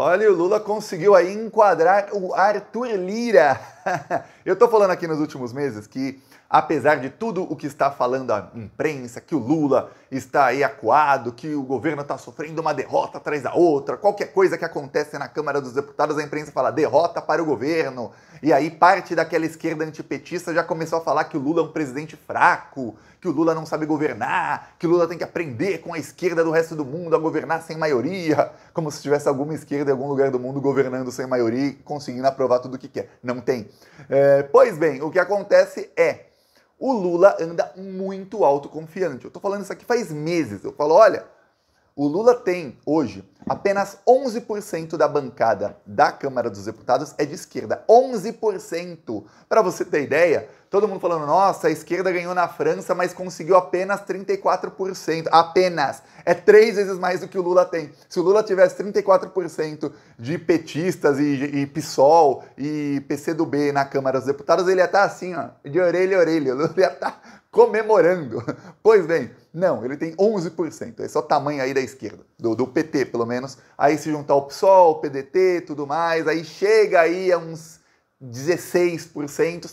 Olha, o Lula conseguiu aí enquadrar o Arthur Lira. Eu tô falando aqui nos últimos meses que, apesar de tudo o que está falando a imprensa, que o Lula está aí acuado, que o governo está sofrendo uma derrota atrás da outra, qualquer coisa que acontece na Câmara dos Deputados, a imprensa fala derrota para o governo. E aí parte daquela esquerda antipetista já começou a falar que o Lula é um presidente fraco, que o Lula não sabe governar, que o Lula tem que aprender com a esquerda do resto do mundo a governar sem maioria, como se tivesse alguma esquerda de algum lugar do mundo governando sem maioria e conseguindo aprovar tudo o que quer. Não tem. É, pois bem, o que acontece é. O Lula anda muito autoconfiante. Eu tô falando isso aqui faz meses. Eu falo, olha, o Lula tem, hoje, apenas 11% da bancada da Câmara dos Deputados é de esquerda. 11%! Para você ter ideia, todo mundo falando, nossa, a esquerda ganhou na França, mas conseguiu apenas 34%. Apenas. É três vezes mais do que o Lula tem. Se o Lula tivesse 34% de petistas e, e PSOL e PCdoB na Câmara dos Deputados, ele ia estar tá assim, ó, de orelha a orelha. O Lula ia estar tá comemorando. Pois bem, não, ele tem 11%. É é o tamanho aí da esquerda, do, do PT, pelo menos. Aí se juntar o PSOL, o PDT, tudo mais, aí chega aí a uns 16%,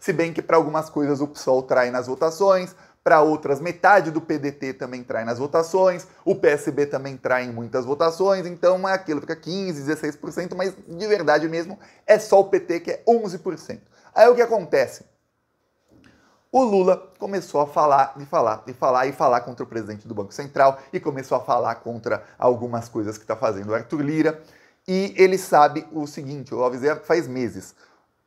se bem que para algumas coisas o PSOL trai nas votações, para outras metade do PDT também trai nas votações, o PSB também trai em muitas votações, então é aquilo, fica 15, 16%, mas de verdade mesmo é só o PT que é 11%. Aí o que acontece? o Lula começou a falar e falar e falar e falar contra o presidente do Banco Central e começou a falar contra algumas coisas que está fazendo o Arthur Lira. E ele sabe o seguinte, eu avisei faz meses,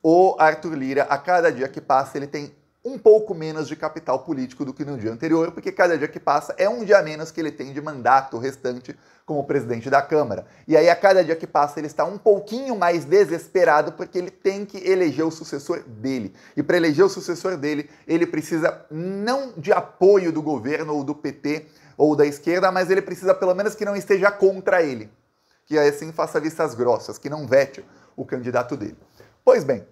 o Arthur Lira, a cada dia que passa, ele tem um pouco menos de capital político do que no dia anterior, porque cada dia que passa é um dia menos que ele tem de mandato restante como presidente da Câmara. E aí, a cada dia que passa, ele está um pouquinho mais desesperado, porque ele tem que eleger o sucessor dele. E para eleger o sucessor dele, ele precisa não de apoio do governo ou do PT ou da esquerda, mas ele precisa pelo menos que não esteja contra ele. Que assim faça vistas grossas, que não vete o candidato dele. Pois bem,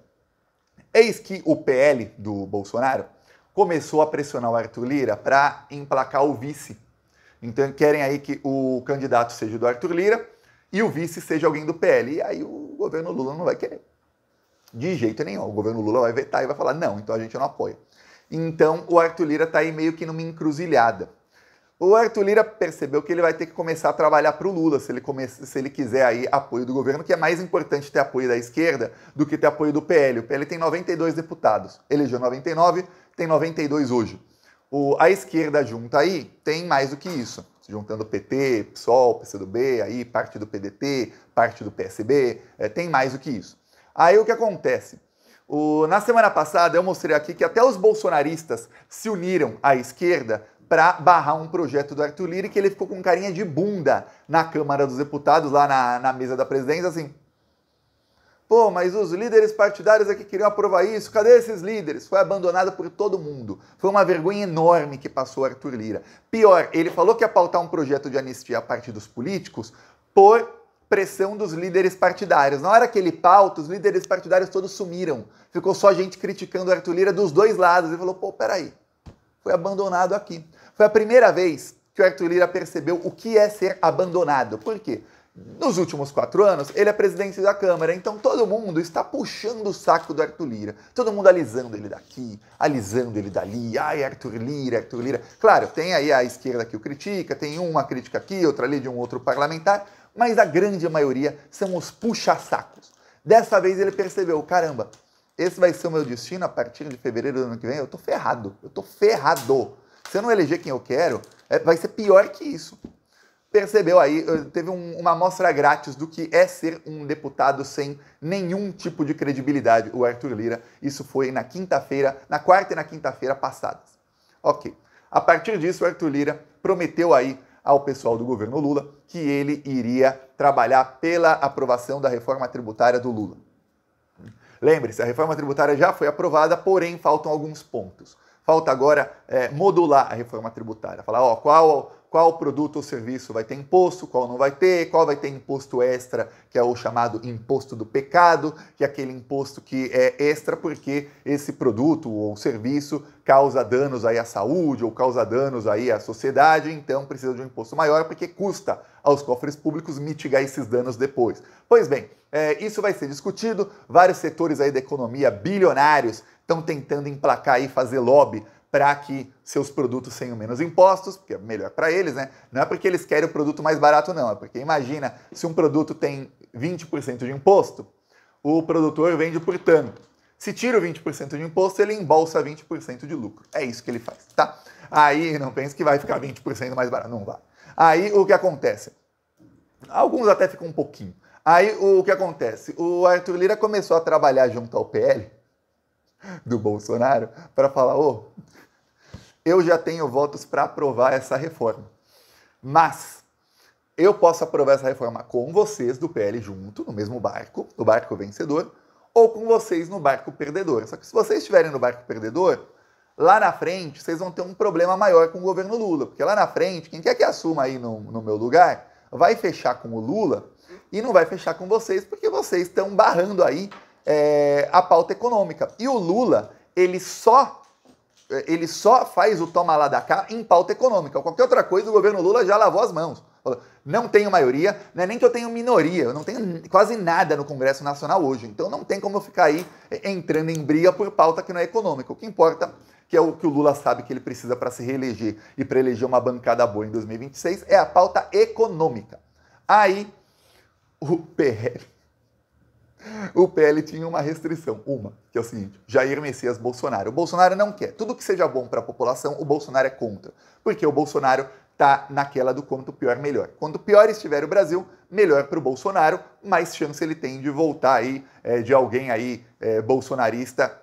eis que o PL do Bolsonaro começou a pressionar o Arthur Lira para emplacar o vice. Então querem aí que o candidato seja do Arthur Lira e o vice seja alguém do PL. E aí o governo Lula não vai querer. De jeito nenhum. O governo Lula vai vetar e vai falar: não, então a gente não apoia. Então o Arthur Lira está aí meio que numa encruzilhada. O Arthur Lira percebeu que ele vai ter que começar a trabalhar para o Lula, se ele, come... se ele quiser aí apoio do governo, que é mais importante ter apoio da esquerda do que ter apoio do PL. O PL tem 92 deputados, elegeu 99, tem 92 hoje. O... A esquerda junta aí tem mais do que isso, juntando PT, PSOL, PCdoB, aí parte do PDT, parte do PSB, é, tem mais do que isso. Aí o que acontece? O... na semana passada eu mostrei aqui que até os bolsonaristas se uniram à esquerda para barrar um projeto do Arthur Lira, que ele ficou com carinha de bunda na Câmara dos Deputados, lá na, na mesa da presidência, assim. Pô, mas os líderes partidários aqui queriam aprovar isso, cadê esses líderes? Foi abandonada por todo mundo. Foi uma vergonha enorme que passou o Arthur Lira. Pior, ele falou que ia pautar um projeto de anistia a partir dos políticos por pressão dos líderes partidários. Na hora que ele pauta, os líderes partidários todos sumiram. Ficou só gente criticando o Arthur Lira dos dois lados. Ele falou, pô, peraí, foi abandonado aqui. Foi a primeira vez que o Arthur Lira percebeu o que é ser abandonado. Por quê? Nos últimos quatro anos, ele é presidente da Câmara, então todo mundo está puxando o saco do Arthur Lira. Todo mundo alisando ele daqui, alisando ele dali. Ai, Arthur Lira, Arthur Lira. Claro, tem aí a esquerda que o critica, tem uma crítica aqui, outra ali de um outro parlamentar, mas a grande maioria são os puxa-sacos. Dessa vez ele percebeu: caramba, esse vai ser o meu destino a partir de fevereiro do ano que vem. Eu tô ferrado, eu tô ferrado. Se eu não eleger quem eu quero, é, vai ser pior que isso. Percebeu aí? Teve um, uma amostra grátis do que é ser um deputado sem nenhum tipo de credibilidade, o Arthur Lira. Isso foi na quinta-feira, na quarta e na quinta-feira passadas. Ok. A partir disso, o Arthur Lira prometeu aí ao pessoal do governo Lula que ele iria trabalhar pela aprovação da reforma tributária do Lula. Lembre-se, a reforma tributária já foi aprovada, porém faltam alguns pontos. Falta agora é, modular a reforma tributária, falar ó, qual, qual produto ou serviço vai ter imposto, qual não vai ter, qual vai ter imposto extra, que é o chamado imposto do pecado, que é aquele imposto que é extra porque esse produto ou serviço causa danos aí à saúde ou causa danos aí à sociedade, então precisa de um imposto maior porque custa aos cofres públicos mitigar esses danos depois. Pois bem, é, isso vai ser discutido, vários setores aí da economia bilionários estão tentando emplacar e fazer lobby para que seus produtos tenham menos impostos, porque é melhor para eles, né? Não é porque eles querem o produto mais barato, não. É porque imagina, se um produto tem 20% de imposto, o produtor vende por tanto. Se tira o 20% de imposto, ele embolsa 20% de lucro. É isso que ele faz, tá? Aí não pense que vai ficar 20% mais barato. Não vai. Aí o que acontece? Alguns até ficam um pouquinho. Aí o que acontece? O Arthur Lira começou a trabalhar junto ao PL do Bolsonaro para falar: ô, eu já tenho votos para aprovar essa reforma, mas eu posso aprovar essa reforma com vocês do PL junto, no mesmo barco, no barco vencedor, ou com vocês no barco perdedor. Só que se vocês estiverem no barco perdedor, lá na frente vocês vão ter um problema maior com o governo Lula, porque lá na frente, quem quer que assuma aí no, no meu lugar, vai fechar com o Lula e não vai fechar com vocês, porque vocês estão barrando aí é, a pauta econômica. E o Lula, ele só ele só faz o toma lá da cá em pauta econômica. Qualquer outra coisa, o governo Lula já lavou as mãos. não tenho maioria, não é nem que eu tenho minoria, eu não tenho quase nada no Congresso Nacional hoje. Então não tem como eu ficar aí eh, entrando em briga por pauta que não é econômica. O que importa, que é o que o Lula sabe que ele precisa para se reeleger e para eleger uma bancada boa em 2026, é a pauta econômica. Aí o PR o PL tinha uma restrição, uma, que é o seguinte: Jair Messias Bolsonaro. O Bolsonaro não quer. Tudo que seja bom para a população, o Bolsonaro é contra. Porque o Bolsonaro tá naquela do quanto pior, melhor. Quanto pior estiver o Brasil, melhor para o Bolsonaro, mais chance ele tem de voltar aí, é, de alguém aí é, bolsonarista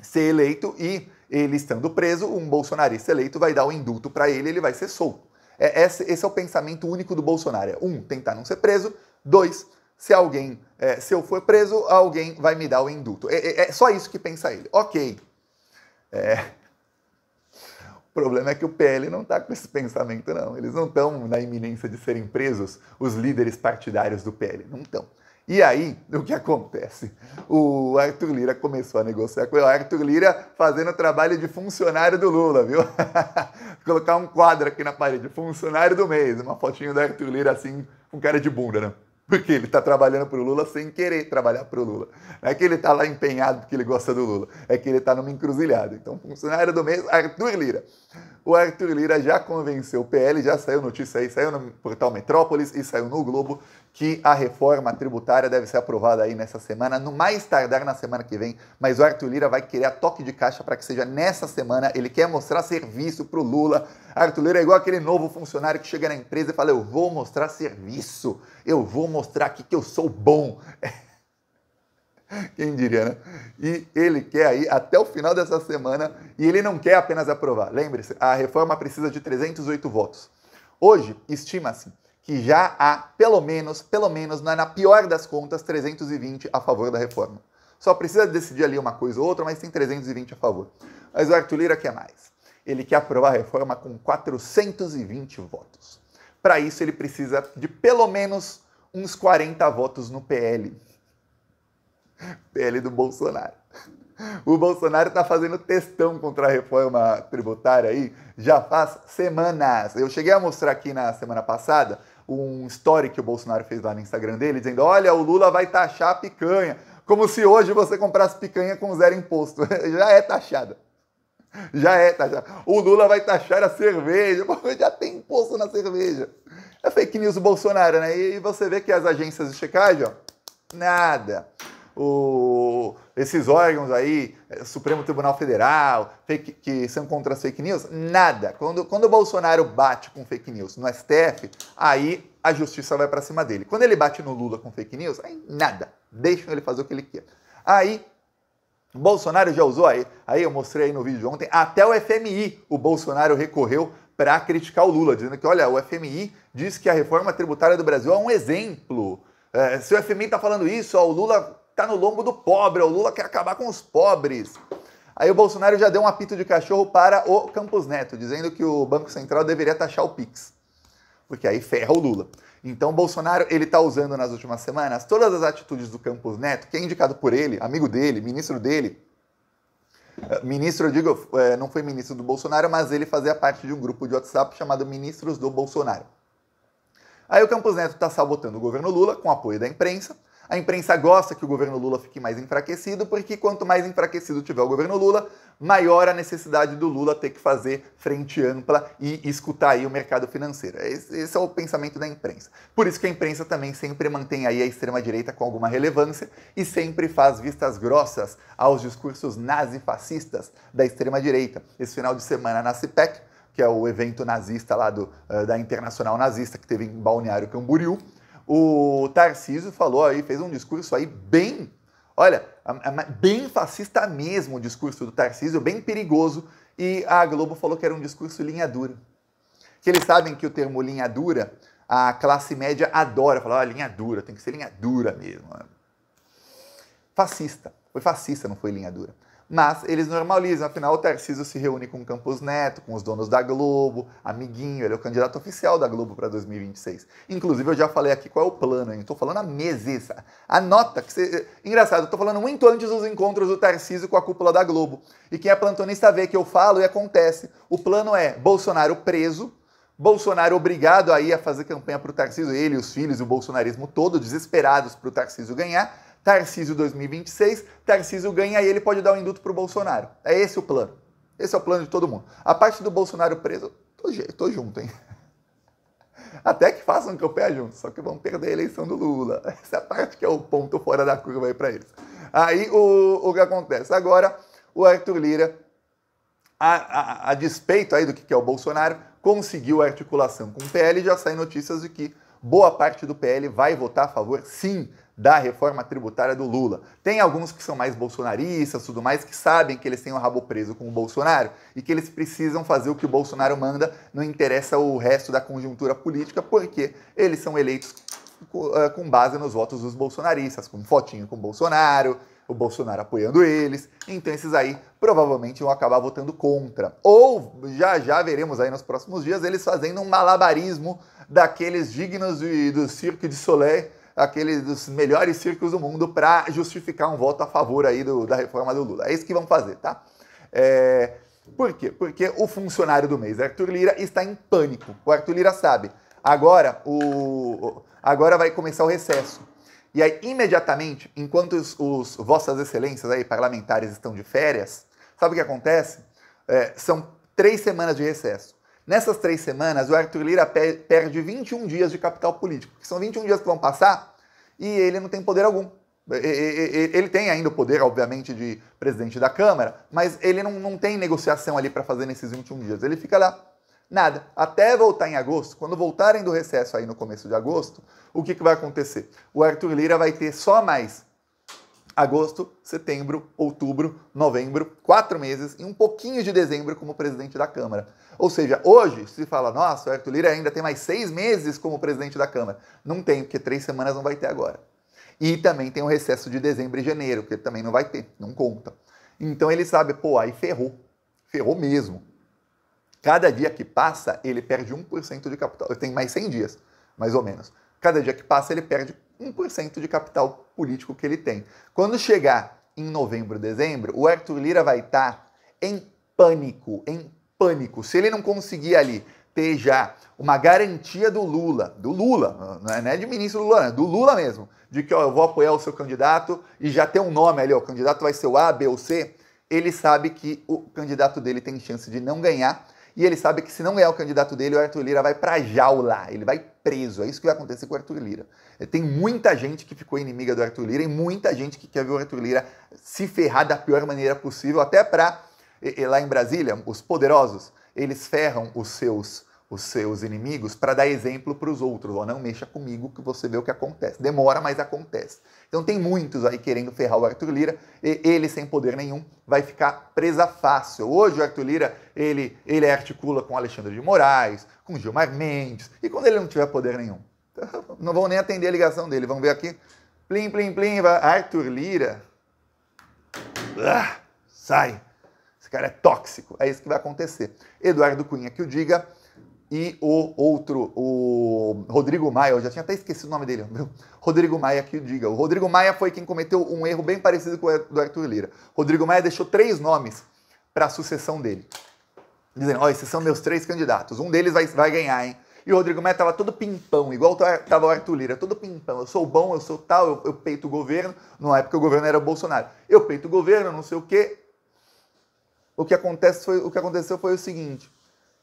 ser eleito e ele estando preso, um bolsonarista eleito vai dar o um indulto para ele, ele vai ser solto. É, esse, esse é o pensamento único do Bolsonaro. É, um, tentar não ser preso. Dois, se alguém, é, se eu for preso, alguém vai me dar o indulto. É, é, é só isso que pensa ele. Ok. É. O problema é que o PL não está com esse pensamento, não. Eles não estão na iminência de serem presos, os líderes partidários do PL. Não estão. E aí, o que acontece? O Arthur Lira começou a negociar com ele. O Arthur Lira fazendo o trabalho de funcionário do Lula, viu? Colocar um quadro aqui na parede, funcionário do mês, uma fotinho do Arthur Lira assim, com um cara de bunda, né? Porque ele está trabalhando para o Lula sem querer trabalhar para o Lula. Não é que ele está lá empenhado porque ele gosta do Lula, é que ele está numa encruzilhada. Então, funcionário do mês, Arthur Lira. O Arthur Lira já convenceu o PL, já saiu notícia aí, saiu no portal Metrópolis e saiu no Globo que a reforma tributária deve ser aprovada aí nessa semana, no mais tardar na semana que vem, mas o Arthur Lira vai querer a toque de caixa para que seja nessa semana, ele quer mostrar serviço pro Lula. Arthur Lira é igual aquele novo funcionário que chega na empresa e fala: "Eu vou mostrar serviço, eu vou mostrar aqui que eu sou bom". É Quem diria, né? E ele quer ir até o final dessa semana e ele não quer apenas aprovar. Lembre-se, a reforma precisa de 308 votos. Hoje, estima-se que já há pelo menos, pelo menos, na pior das contas, 320 a favor da reforma. Só precisa decidir ali uma coisa ou outra, mas tem 320 a favor. Mas o Arthur Lira quer mais. Ele quer aprovar a reforma com 420 votos. Para isso, ele precisa de pelo menos uns 40 votos no PL. PL do Bolsonaro. O Bolsonaro está fazendo testão contra a reforma tributária aí já faz semanas. Eu cheguei a mostrar aqui na semana passada um story que o Bolsonaro fez lá no Instagram dele, dizendo: Olha, o Lula vai taxar a picanha. Como se hoje você comprasse picanha com zero imposto. já é taxada. Já é taxada. O Lula vai taxar a cerveja. Já tem imposto na cerveja. É fake news do Bolsonaro, né? E você vê que as agências de checagem, ó, nada o, esses órgãos aí, é, Supremo Tribunal Federal, fake, que são contra as fake news, nada. Quando, quando o Bolsonaro bate com fake news no STF, aí a justiça vai para cima dele. Quando ele bate no Lula com fake news, aí nada. Deixam ele fazer o que ele quer. Aí Bolsonaro já usou aí, aí eu mostrei aí no vídeo de ontem, até o FMI o Bolsonaro recorreu para criticar o Lula, dizendo que, olha, o FMI diz que a reforma tributária do Brasil é um exemplo. É, se o FMI está falando isso, ó, o Lula tá no lombo do pobre, é o Lula quer acabar com os pobres. Aí o Bolsonaro já deu um apito de cachorro para o Campos Neto, dizendo que o Banco Central deveria taxar o Pix, porque aí ferra o Lula. Então o Bolsonaro, ele tá usando nas últimas semanas todas as atitudes do Campos Neto, que é indicado por ele, amigo dele, ministro dele, eh, ministro, eu digo, eh, não foi ministro do Bolsonaro, mas ele fazia parte de um grupo de WhatsApp chamado Ministros do Bolsonaro. Aí o Campos Neto está sabotando o governo Lula com apoio da imprensa, a imprensa gosta que o governo Lula fique mais enfraquecido, porque quanto mais enfraquecido tiver o governo Lula, maior a necessidade do Lula ter que fazer frente ampla e escutar aí o mercado financeiro. Esse, esse é o pensamento da imprensa. Por isso que a imprensa também sempre mantém aí a extrema-direita com alguma relevância e sempre faz vistas grossas aos discursos nazifascistas da extrema-direita. Esse final de semana na CPEC, que é o evento nazista lá do, eh, da Internacional Nazista que teve em Balneário Camboriú, o Tarcísio falou aí, fez um discurso aí bem, olha, bem fascista mesmo o discurso do Tarcísio, bem perigoso, e a Globo falou que era um discurso linha dura. Que eles sabem que o termo linha dura, a classe média adora, fala, ah, linha dura, tem que ser linha dura mesmo. Fascista. Foi fascista, não foi linha dura mas eles normalizam, afinal o Tarcísio se reúne com o Campos Neto, com os donos da Globo, amiguinho, ele é o candidato oficial da Globo para 2026. Inclusive eu já falei aqui qual é o plano, hein? Tô falando há meses. Anota que você... Eh, engraçado, eu tô falando muito antes dos encontros do Tarcísio com a cúpula da Globo. E quem é plantonista vê que eu falo e acontece. O plano é Bolsonaro preso, Bolsonaro obrigado aí a fazer campanha para o Tarcísio, ele, os filhos e o bolsonarismo todo desesperados para o Tarcísio ganhar Tarcísio 2026, Tarcísio ganha e ele pode dar o um induto para o Bolsonaro. É esse o plano. Esse é o plano de todo mundo. A parte do Bolsonaro preso, tô, tô junto, hein? Até que façam campanha juntos, só que vão perder a eleição do Lula. Essa parte que é o ponto fora da curva aí para eles. Aí o, o que acontece? Agora o Arthur Lira, a, a, a despeito aí do que, que é o Bolsonaro, conseguiu a articulação com o PL e já saem notícias de que boa parte do PL vai votar a favor, sim, da reforma tributária do Lula. Tem alguns que são mais bolsonaristas, tudo mais, que sabem que eles têm o rabo preso com o Bolsonaro e que eles precisam fazer o que o Bolsonaro manda, não interessa o resto da conjuntura política, porque eles são eleitos eh, com base nos votos dos bolsonaristas, com um fotinho com o Bolsonaro, o Bolsonaro apoiando eles. Então esses aí provavelmente vão acabar votando contra. Ou já já veremos aí nos próximos dias eles fazendo um malabarismo daqueles dignos de, do Cirque de Soleil aqueles dos melhores círculos do mundo para justificar um voto a favor aí do, da reforma do Lula. É isso que vão fazer, tá? É, por quê? Porque o funcionário do mês, Arthur Lira, está em pânico. O Arthur Lira sabe. Agora, o, agora vai começar o recesso. E aí, imediatamente, enquanto os, os vossas excelências aí, parlamentares estão de férias, sabe o que acontece? É, são três semanas de recesso. Nessas três semanas, o Arthur Lira perde 21 dias de capital político, que são 21 dias que vão passar e ele não tem poder algum. Ele tem ainda o poder, obviamente, de presidente da Câmara, mas ele não, não tem negociação ali para fazer nesses 21 dias. Ele fica lá, nada, até voltar em agosto. Quando voltarem do recesso aí no começo de agosto, o que, que vai acontecer? O Arthur Lira vai ter só mais agosto, setembro, outubro, novembro, quatro meses e um pouquinho de dezembro como presidente da Câmara. Ou seja, hoje se fala, nossa, o Arthur Lira ainda tem mais seis meses como presidente da Câmara. Não tem, porque três semanas não vai ter agora. E também tem o recesso de dezembro e janeiro, que também não vai ter, não conta. Então ele sabe, pô, aí ferrou. Ferrou mesmo. Cada dia que passa, ele perde 1% de capital. Ele tem mais 100 dias, mais ou menos. Cada dia que passa, ele perde 1% de capital político que ele tem. Quando chegar em novembro, dezembro, o Arthur Lira vai estar em pânico, em pânico. Se ele não conseguir ali ter já uma garantia do Lula, do Lula, não é, é de ministro Lula, não, é do Lula mesmo, de que ó, eu vou apoiar o seu candidato e já ter um nome ali, ó, o candidato vai ser o A, B ou C, ele sabe que o candidato dele tem chance de não ganhar e ele sabe que se não ganhar é o candidato dele, o Arthur Lira vai pra jaula, ele vai preso. É isso que vai acontecer com o Arthur Lira. É, tem muita gente que ficou inimiga do Arthur Lira e muita gente que quer ver o Arthur Lira se ferrar da pior maneira possível, até pra, lá em Brasília, os poderosos, eles ferram os seus os seus inimigos para dar exemplo para os outros. Ó, não mexa comigo que você vê o que acontece. Demora, mas acontece. Então tem muitos aí querendo ferrar o Arthur Lira e ele sem poder nenhum vai ficar presa fácil. Hoje o Arthur Lira, ele, ele articula com Alexandre de Moraes, com Gilmar Mendes, e quando ele não tiver poder nenhum? Não vão nem atender a ligação dele, vamos ver aqui. Plim, plim, plim, Arthur Lira. Ah, sai. Esse cara é tóxico. É isso que vai acontecer. Eduardo Cunha que o diga e o outro, o Rodrigo Maia, eu já tinha até esquecido o nome dele, Rodrigo Maia que o diga. O Rodrigo Maia foi quem cometeu um erro bem parecido com o do Arthur Lira. Rodrigo Maia deixou três nomes para a sucessão dele. Dizendo, ó, esses são meus três candidatos, um deles vai, vai ganhar, hein? E o Rodrigo Maia tava todo pimpão, igual tá, tava o Arthur Lira, todo pimpão. Eu sou bom, eu sou tal, eu, eu peito o governo. Na época o governo era o Bolsonaro. Eu peito o governo, não sei o quê. O que, acontece foi, o que aconteceu foi o seguinte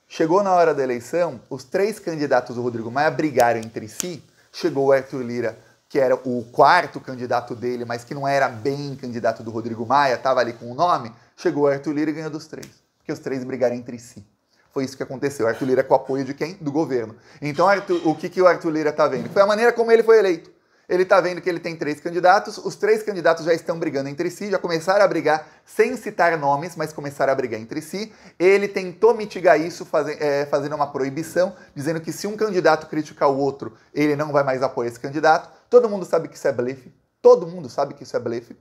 Chegou na hora da eleição, os três candidatos do Rodrigo Maia brigaram entre si. Chegou o Arthur Lira, que era o quarto candidato dele, mas que não era bem candidato do Rodrigo Maia, estava ali com o nome. Chegou o Arthur Lira e ganhou dos três, porque os três brigaram entre si. Foi isso que aconteceu. Arthur Lira com o apoio de quem? Do governo. Então, Arthur, o que, que o Arthur Lira está vendo? Foi a maneira como ele foi eleito. Ele está vendo que ele tem três candidatos, os três candidatos já estão brigando entre si, já começaram a brigar sem citar nomes, mas começaram a brigar entre si. Ele tentou mitigar isso é, fazendo uma proibição, dizendo que se um candidato criticar o outro, ele não vai mais apoiar esse candidato. Todo mundo sabe que isso é blefe, todo mundo sabe que isso é blefe.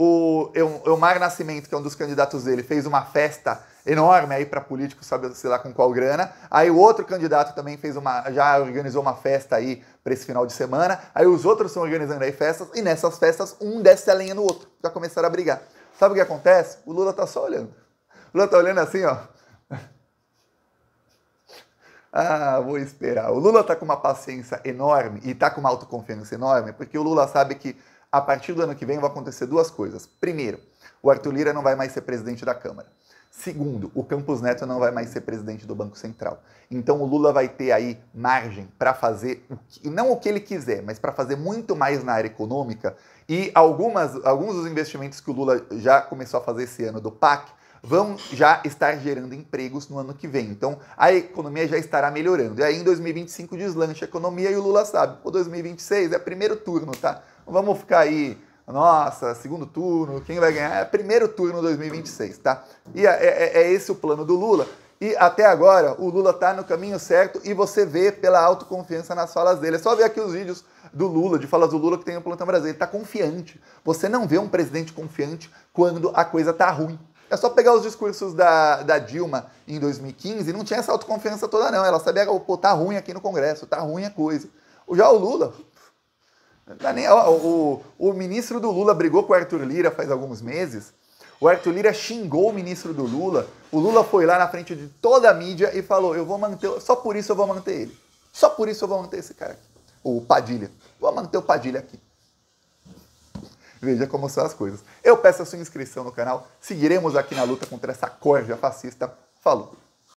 O Elmar Nascimento, que é um dos candidatos dele, fez uma festa enorme aí para político, sabe sei lá com qual grana. Aí o outro candidato também fez uma, já organizou uma festa aí para esse final de semana. Aí os outros estão organizando aí festas e nessas festas um desce a lenha no outro, já começaram a brigar. Sabe o que acontece? O Lula tá só olhando. O Lula tá olhando assim, ó. Ah, vou esperar. O Lula tá com uma paciência enorme e tá com uma autoconfiança enorme, porque o Lula sabe que a partir do ano que vem vão acontecer duas coisas. Primeiro, o Arthur Lira não vai mais ser presidente da Câmara. Segundo, o Campos Neto não vai mais ser presidente do Banco Central. Então o Lula vai ter aí margem para fazer, o que, não o que ele quiser, mas para fazer muito mais na área econômica. E algumas, alguns dos investimentos que o Lula já começou a fazer esse ano do PAC vão já estar gerando empregos no ano que vem. Então a economia já estará melhorando. E aí em 2025 deslancha a economia e o Lula sabe, pô, 2026 é primeiro turno, tá? vamos ficar aí nossa, segundo turno, quem vai ganhar? É primeiro turno 2026, tá? E é, é, é esse o plano do Lula. E até agora, o Lula está no caminho certo e você vê pela autoconfiança nas falas dele. É só ver aqui os vídeos do Lula, de falas do Lula que tem no Plantão Brasil. Ele está confiante. Você não vê um presidente confiante quando a coisa tá ruim. É só pegar os discursos da, da Dilma em 2015, não tinha essa autoconfiança toda, não. Ela sabia que, pô, tá ruim aqui no Congresso, tá ruim a coisa. Já o Lula, nem, ó, o, o ministro do Lula brigou com o Arthur Lira faz alguns meses. O Arthur Lira xingou o ministro do Lula. O Lula foi lá na frente de toda a mídia e falou: Eu vou manter, só por isso eu vou manter ele. Só por isso eu vou manter esse cara aqui. O Padilha. Vou manter o Padilha aqui. Veja como são as coisas. Eu peço a sua inscrição no canal. Seguiremos aqui na luta contra essa corja fascista. Falou!